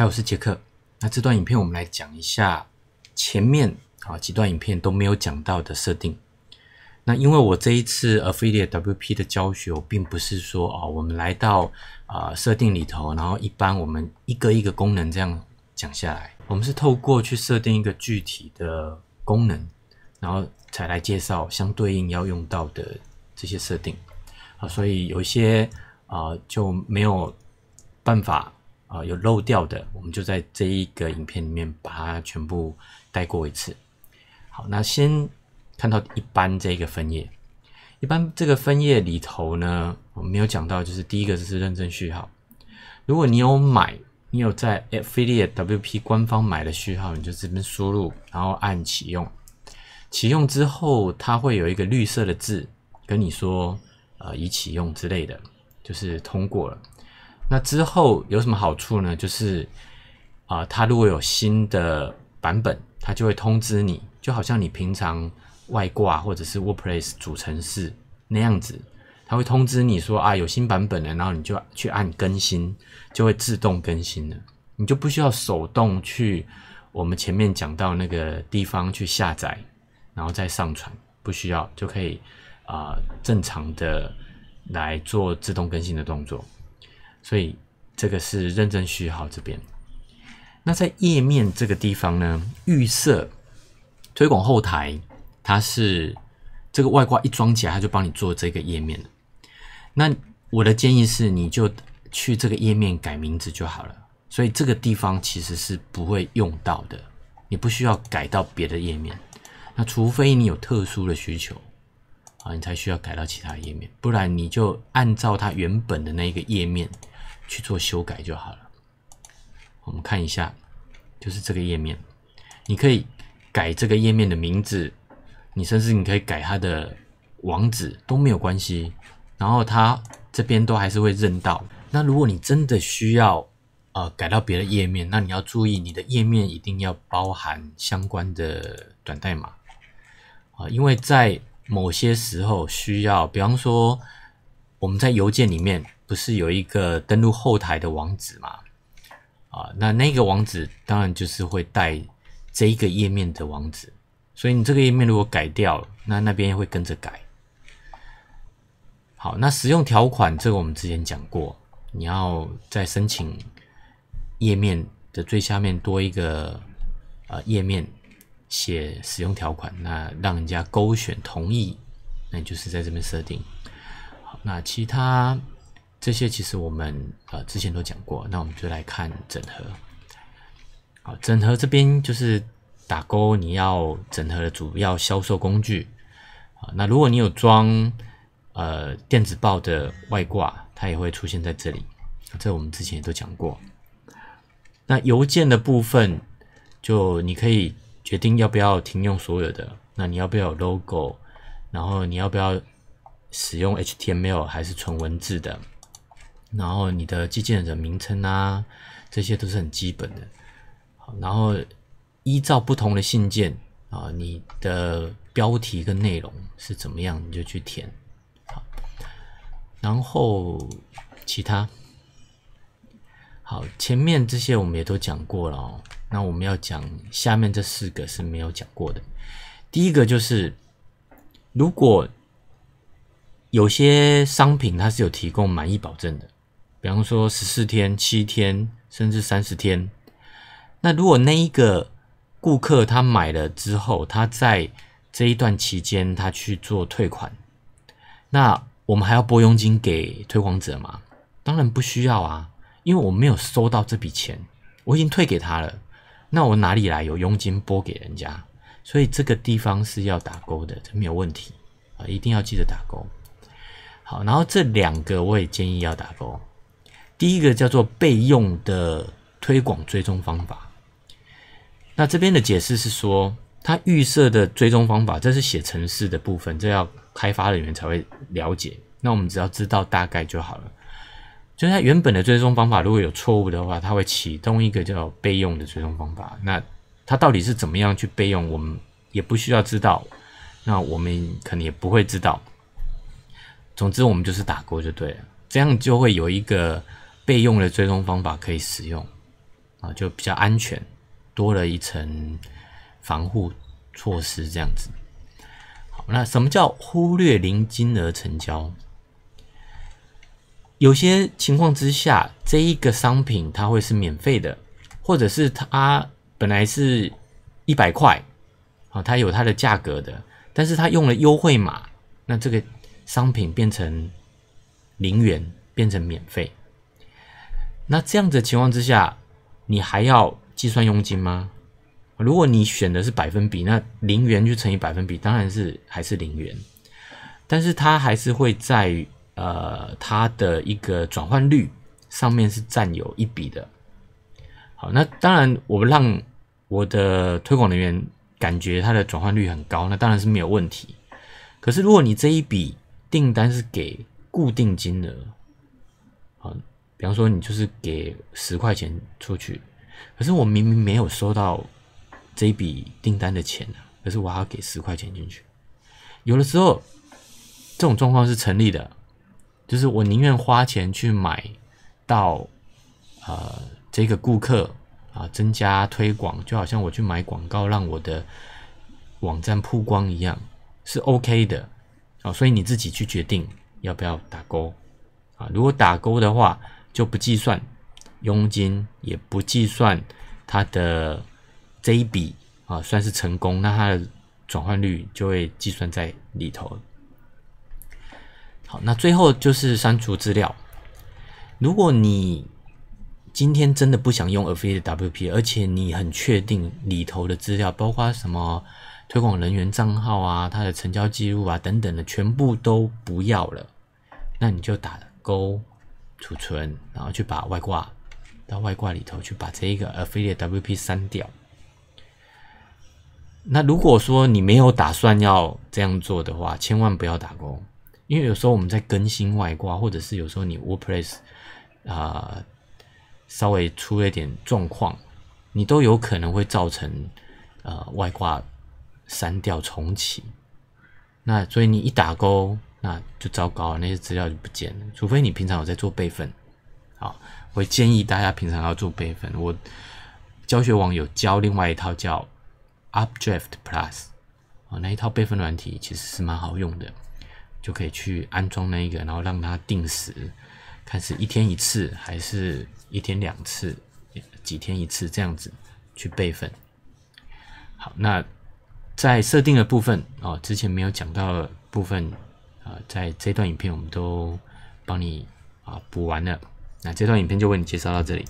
还有是杰克，那这段影片我们来讲一下前面啊几段影片都没有讲到的设定。那因为我这一次 Affiliate WP 的教学，并不是说啊，我们来到啊设定里头，然后一般我们一个一个功能这样讲下来，我们是透过去设定一个具体的功能，然后才来介绍相对应要用到的这些设定啊，所以有一些啊就没有办法。啊，有漏掉的，我们就在这一个影片里面把它全部带过一次。好，那先看到一般这个分页，一般这个分页里头呢，我们没有讲到，就是第一个就是认证序号。如果你有买，你有在 Affiliate WP 官方买的序号，你就这边输入，然后按启用。启用之后，它会有一个绿色的字跟你说，呃，已启用之类的，就是通过了。那之后有什么好处呢？就是啊，它如果有新的版本，它就会通知你，就好像你平常外挂或者是 w o r d p r e s s 主程式那样子，它会通知你说啊，有新版本了，然后你就去按更新，就会自动更新了，你就不需要手动去我们前面讲到那个地方去下载，然后再上传，不需要就可以啊，正常的来做自动更新的动作。所以这个是认证序号这边。那在页面这个地方呢，预设推广后台，它是这个外挂一装起来，它就帮你做这个页面那我的建议是，你就去这个页面改名字就好了。所以这个地方其实是不会用到的，你不需要改到别的页面。那除非你有特殊的需求啊，你才需要改到其他页面，不然你就按照它原本的那个页面。去做修改就好了。我们看一下，就是这个页面，你可以改这个页面的名字，你甚至你可以改它的网址都没有关系。然后它这边都还是会认到。那如果你真的需要呃改到别的页面，那你要注意，你的页面一定要包含相关的短代码啊，因为在某些时候需要，比方说我们在邮件里面。不是有一个登录后台的网址吗？啊，那那个网址当然就是会带这一个页面的网址，所以你这个页面如果改掉了，那那边会跟着改。好，那使用条款这个我们之前讲过，你要在申请页面的最下面多一个呃页面写使用条款，那让人家勾选同意，那就是在这边设定。好，那其他。这些其实我们呃之前都讲过，那我们就来看整合。好，整合这边就是打勾你要整合的主要销售工具。啊，那如果你有装呃电子报的外挂，它也会出现在这里。这我们之前也都讲过。那邮件的部分，就你可以决定要不要停用所有的。那你要不要有 Logo？然后你要不要使用 HTML 还是纯文字的？然后你的寄件人名称啊，这些都是很基本的。好，然后依照不同的信件啊，你的标题跟内容是怎么样，你就去填。好，然后其他，好，前面这些我们也都讲过了哦。那我们要讲下面这四个是没有讲过的。第一个就是，如果有些商品它是有提供满意保证的。比方说十四天、七天，甚至三十天。那如果那一个顾客他买了之后，他在这一段期间他去做退款，那我们还要拨佣金给推广者吗？当然不需要啊，因为我没有收到这笔钱，我已经退给他了。那我哪里来有佣金拨给人家？所以这个地方是要打勾的，这没有问题啊，一定要记得打勾。好，然后这两个我也建议要打勾。第一个叫做备用的推广追踪方法，那这边的解释是说，它预设的追踪方法，这是写程式的部分，这要开发人员才会了解。那我们只要知道大概就好了。就是它原本的追踪方法如果有错误的话，它会启动一个叫备用的追踪方法。那它到底是怎么样去备用，我们也不需要知道。那我们可能也不会知道。总之，我们就是打勾就对了，这样就会有一个。备用的追踪方法可以使用啊，就比较安全，多了一层防护措施，这样子。好，那什么叫忽略零金额成交？有些情况之下，这一个商品它会是免费的，或者是它本来是一百块啊，它有它的价格的，但是它用了优惠码，那这个商品变成零元，变成免费。那这样的情况之下，你还要计算佣金吗？如果你选的是百分比，那零元就乘以百分比，当然是还是零元，但是它还是会在呃，它的一个转换率上面是占有一笔的。好，那当然，我让我的推广人员感觉它的转换率很高，那当然是没有问题。可是，如果你这一笔订单是给固定金额，好。比方说，你就是给十块钱出去，可是我明明没有收到这笔订单的钱呢，可是我还要给十块钱进去。有的时候，这种状况是成立的，就是我宁愿花钱去买到呃这个顾客啊，增加推广，就好像我去买广告让我的网站曝光一样，是 OK 的啊。所以你自己去决定要不要打勾啊。如果打勾的话，就不计算佣金，也不计算它的这一笔啊，算是成功，那它的转换率就会计算在里头。好，那最后就是删除资料。如果你今天真的不想用 Affiliate WP，而且你很确定里头的资料，包括什么推广人员账号啊、它的成交记录啊等等的，全部都不要了，那你就打勾。储存，然后去把外挂到外挂里头去把这一个 affiliate WP 删掉。那如果说你没有打算要这样做的话，千万不要打勾，因为有时候我们在更新外挂，或者是有时候你 WordPress 啊稍微出了一点状况，你都有可能会造成呃外挂删掉重启。那所以你一打勾。那就糟糕了，那些资料就不见了。除非你平常有在做备份，好，我建议大家平常要做备份。我教学网有教另外一套叫 Updraft Plus 啊那一套备份软体其实是蛮好用的，就可以去安装那一个，然后让它定时，看是一天一次，还是一天两次，几天一次这样子去备份。好，那在设定的部分哦，之前没有讲到的部分。啊，在这段影片我们都帮你啊补完了，那这段影片就为你介绍到这里。